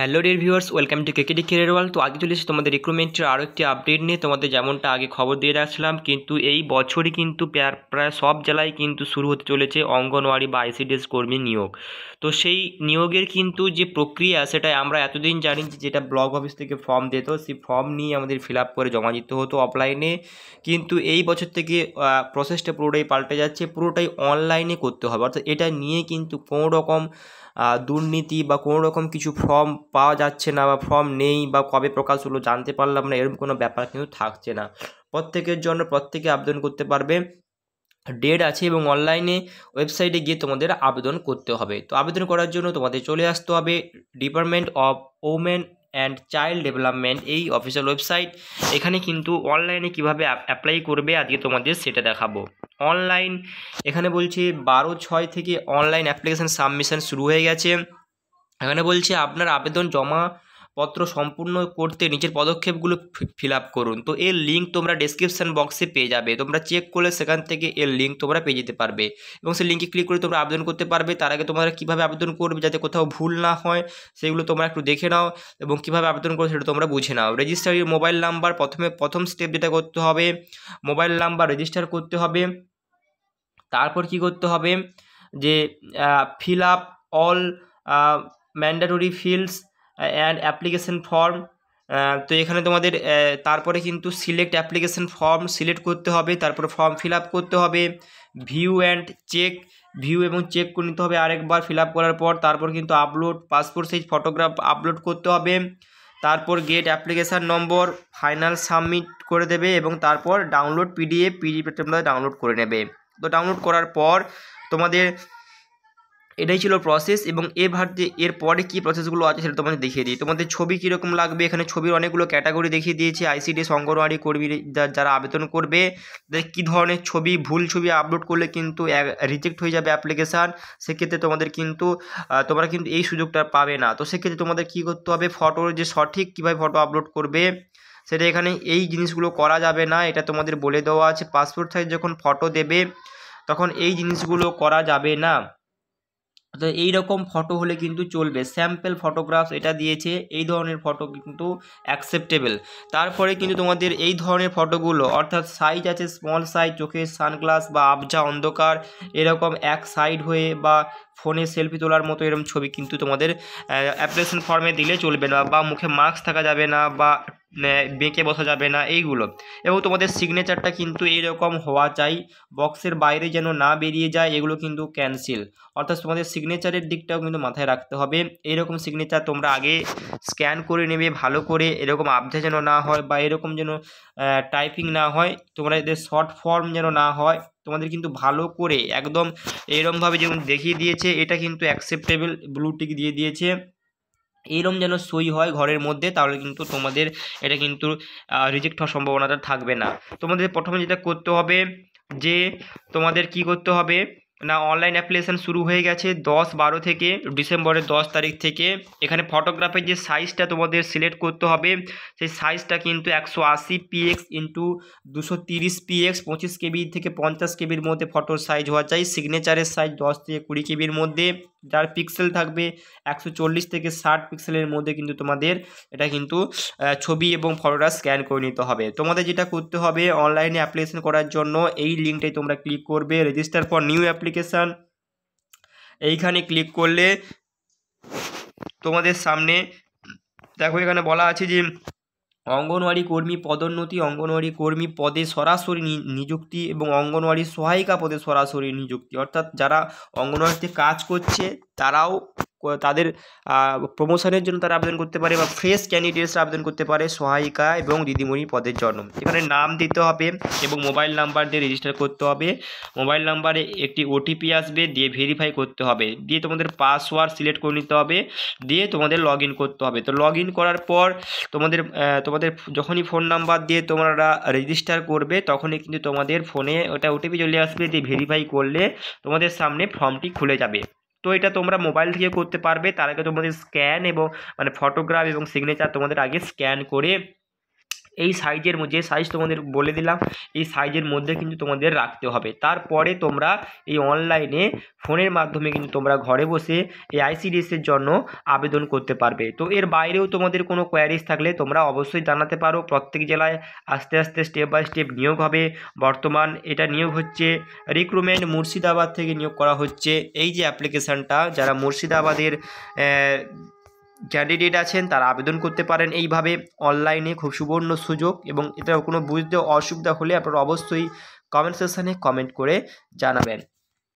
hello dear viewers welcome to K K D আগে চলে এসেছি তোমাদের রিক্রুটমেন্টের আরও একটি আপডেট নিয়ে তোমাদের যেমনটা আগে খবর দিয়ে রাখছিলাম কিন্তু এই বছরই কিন্তু প্রায় সব জেলায় কিন্তু শুরু হতে চলেছে অঙ্গনওয়াড়ি বা আইসিডিএস কর্মী নিয়োগ তো সেই নিয়োগের কিন্তু যে প্রক্রিয়া সেটাই আমরা এতদিন জানি যেটা ব্লক অফিস থেকে ফর্ম দিত সেই ফর্ম নিয়ে আমাদের ফিল করে জমা দিতে হতো অফলাইনে কিন্তু এই বছর থেকে প্রসেসটা পুরোটাই পাল্টে যাচ্ছে পুরোটাই অনলাইনে করতে হবে অর্থাৎ এটা নিয়ে কিন্তু কোনো রকম দুর্নীতি বা কোনো রকম কিছু ফর্ম পাওয়া যাচ্ছে না বা ফর্ম নেই বা কবে প্রকাশ হলো জানতে পারলাম না এরকম কোনো ব্যাপার কিন্তু থাকছে না প্রত্যেকের জন্য প্রত্যেকে আবেদন করতে পারবে ডেট আছে এবং অনলাইনে ওয়েবসাইটে গিয়ে তোমাদের আবেদন করতে হবে তো আবেদন করার জন্য তোমাদের চলে আসতে হবে department of women and child development এই অফিসিয়াল ওয়েবসাইট এখানে কিন্তু অনলাইনে কিভাবে অ্যাপ্লাই করবে আজকে তোমাদের সেটা দেখাবো অনলাইন এখানে বলছে বারো ছয় থেকে অনলাইন অ্যাপ্লিকেশান সাবমিশন শুরু হয়ে গেছে এখানে বলছে আপনার আবেদন জমা পত্র সম্পূর্ণ করতে নিচের পদক্ষেপগুলো ফিল আপ করুন তো এর লিঙ্ক তোমরা ডিসক্রিপশান বক্সে পেয়ে যাবে তোমরা চেক করলে সেখান থেকে এর লিঙ্ক তোমরা পেয়ে যেতে পারবে এবং সেই লিঙ্কে ক্লিক করে তোমরা আবেদন করতে পারবে তার আগে তোমরা কীভাবে আবেদন করবে যাতে কোথাও ভুল না হয় সেগুলো তোমরা একটু দেখে নাও এবং কীভাবে আবেদন করো সেটা তোমরা বুঝে নাও রেজিস্টারের মোবাইল নাম্বার প্রথমে প্রথম স্টেপ যেটা করতে হবে মোবাইল নাম্বার রেজিস্টার করতে হবে তারপর কি করতে হবে যে fill up all mandatory fields and application form তো এখানে তোমাদের uh, তারপরে কিন্তু সিলেক্ট অ্যাপ্লিকেশন ফর্ম সিলেক্ট করতে হবে তারপরে ফর্ম ফিল করতে হবে ভিউ অ্যান্ড চেক ভিউ এবং চেক করে নিতে হবে আরেকবার ফিল করার পর তারপর কিন্তু upload passport size photograph upload করতে হবে তারপর get application number final submit করে দেবে এবং তারপর ডাউনলোড পিডিএফ পিডিএফ তোমরা ডাউনলোড করে নেবে তো ডাউনলোড করার পর তোমাদের এটাই ছিল প্রসেস এবং এর ভারতে এরপরে কী প্রসেসগুলো আছে সেটা তোমাদের দেখিয়ে দিই তোমাদের ছবি কীরকম লাগবে এখানে ছবির অনেকগুলো ক্যাটাগরি দেখিয়ে দিয়েছে আইসিডি সংগনওয়ারি কর্মী যারা আবেদন করবে কী ধরনের ছবি ভুল ছবি আপলোড করলে কিন্তু রিজেক্ট হয়ে যাবে অ্যাপ্লিকেশান সেক্ষেত্রে তোমাদের কিন্তু তোমরা কিন্তু এই সুযোগটা পাবে না তো সেক্ষেত্রে তোমাদের কী করতে হবে ফটোর যে সঠিক কীভাবে ফটো আপলোড করবে সেটা এখানে এই জিনিসগুলো করা যাবে না এটা তোমাদের বলে দেওয়া আছে পাসপোর্ট সাইজ যখন ফটো দেবে তখন এই জিনিসগুলো করা যাবে না তো এইরকম ফটো হলে কিন্তু চলবে স্যাম্পেল ফটোগ্রাফস এটা দিয়েছে এই ধরনের ফটো কিন্তু অ্যাকসেপ্টেবল তারপরে কিন্তু তোমাদের এই ধরনের ফটোগুলো অর্থাৎ সাইজ আছে স্মল সাইজ চোখে সানগ্লাস বা আবজা অন্ধকার এরকম এক সাইড হয়ে বা ফোনে সেলফি তোলার মতো এরকম ছবি কিন্তু তোমাদের অ্যাপ্লিকেশন ফর্মে দিলে চলবে না বা মুখে মাস্ক থাকা যাবে না বা বেঁকে বসা যাবে না এইগুলো এবং তোমাদের সিগনেচারটা কিন্তু এইরকম হওয়া চাই বক্সের বাইরে যেন না বেরিয়ে যায় এগুলো কিন্তু ক্যান্সেল অর্থাৎ তোমাদের সিগনেচারের দিকটাও কিন্তু মাথায় রাখতে হবে এইরকম সিগনেচার তোমরা আগে স্ক্যান করে নেবে ভালো করে এরকম আবধে যেন না হয় বা এরকম যেন টাইপিং না হয় তোমরা এদের শর্ট ফর্ম যেন না হয় তোমাদের কিন্তু ভালো করে একদম এরকমভাবে যেমন দেখিয়ে দিয়েছে এটা কিন্তু অ্যাকসেপ্টেবল ব্লু টিক দিয়ে দিয়েছে এরম যেন সই হয় ঘরের মধ্যে তাহলে কিন্তু তোমাদের এটা কিন্তু রিজেক্ট হওয়ার সম্ভাবনাটা থাকবে না তোমাদের প্রথমে যেটা করতে হবে যে তোমাদের কি করতে হবে না অনলাইন অ্যাপ্লিকেশান শুরু হয়ে গেছে দশ বারো থেকে ডিসেম্বরের দশ তারিখ থেকে এখানে ফটোগ্রাফের যে সাইজটা তোমাদের সিলেক্ট করতে হবে সেই সাইজটা কিন্তু একশো আশি পিএক্স ইন্টু দুশো তিরিশ পিএক্স পঁচিশ কেবি থেকে পঞ্চাশ কেবির মধ্যে ফটোর সাইজ হওয়া চাই সিগনেচারের সাইজ দশ থেকে কুড়ি কেবির মধ্যে যার পিক্সেল থাকবে একশো চল্লিশ থেকে ষাট পিক্সেলের মধ্যে কিন্তু তোমাদের এটা কিন্তু ছবি এবং ফটোটা স্ক্যান করে নিতে হবে তোমাদের যেটা করতে হবে অনলাইনে অ্যাপ্লিকেশন করার জন্য এই লিঙ্কটাই তোমরা ক্লিক করবে রেজিস্টার ফর নিউ অ্যাপ্লিকেশান এইখানে ক্লিক করলে তোমাদের সামনে দেখো এখানে বলা আছে যে অঙ্গনওয়াড়ি কর্মী পদোন্নতি অঙ্গনওয়াড়ি কর্মী পদে সরাসরি নিযুক্তি এবং অঙ্গনওয়াড়ি সহায়িকা পদে সরাসরি নিযুক্তি অর্থাৎ যারা অঙ্গনওয়াড়িতে কাজ করছে তারাও তাদের প্রমোশনের জন্য তারা আবেদন করতে পারে বা ফ্রেশ ক্যান্ডিডেটসরা আবেদন করতে পারে সহায়িকা এবং দিদিমণি পদের জন্য এখানে নাম দিতে হবে এবং মোবাইল নাম্বার দিয়ে রেজিস্টার করতে হবে মোবাইল নাম্বারে একটি ওটিপি আসবে দিয়ে ভেরিফাই করতে হবে দিয়ে তোমাদের পাসওয়ার্ড সিলেক্ট করে নিতে হবে দিয়ে তোমাদের লগ করতে হবে তো লগ করার পর তোমাদের তোমাদের যখনই ফোন নাম্বার দিয়ে তোমরা রেজিস্টার করবে তখনই কিন্তু তোমাদের ফোনে ওটা ওটিপি চলে আসবে দিয়ে ভেরিফাই করলে তোমাদের সামনে ফর্মটি খুলে যাবে তো এটা তোমরা মোবাইল থেকে করতে পারবে তার আগে তোমাদের স্ক্যান এবং মানে ফটোগ্রাফ এবং সিগনেচার তোমাদের আগে স্ক্যান করে এই সাইজের মধ্যে সাইজ তোমাদের বলে দিলাম এই সাইজের মধ্যে কিন্তু তোমাদের রাখতে হবে তারপরে তোমরা এই অনলাইনে ফোনের মাধ্যমে কিন্তু তোমরা ঘরে বসে এই আইসিডিএসের জন্য আবেদন করতে পারবে তো এর বাইরেও তোমাদের কোনো কোয়ারিজ থাকলে তোমরা অবশ্যই জানাতে পারো প্রত্যেক জেলায় আস্তে আস্তে স্টেপ বাই স্টেপ নিয়োগ হবে বর্তমান এটা নিয়োগ হচ্ছে রিক্রুটমেন্ট মুর্শিদাবাদ থেকে নিয়োগ করা হচ্ছে এই যে অ্যাপ্লিকেশানটা যারা মুর্শিদাবাদের ক্যান্ডিডেট আছেন তারা আবেদন করতে পারেন এইভাবে অনলাইনে খুব সুবর্ণ সুযোগ এবং এটা কোনো বুঝতে অসুবিধা হলে আপনারা অবশ্যই কমেন্ট সেকশানে কমেন্ট করে জানাবেন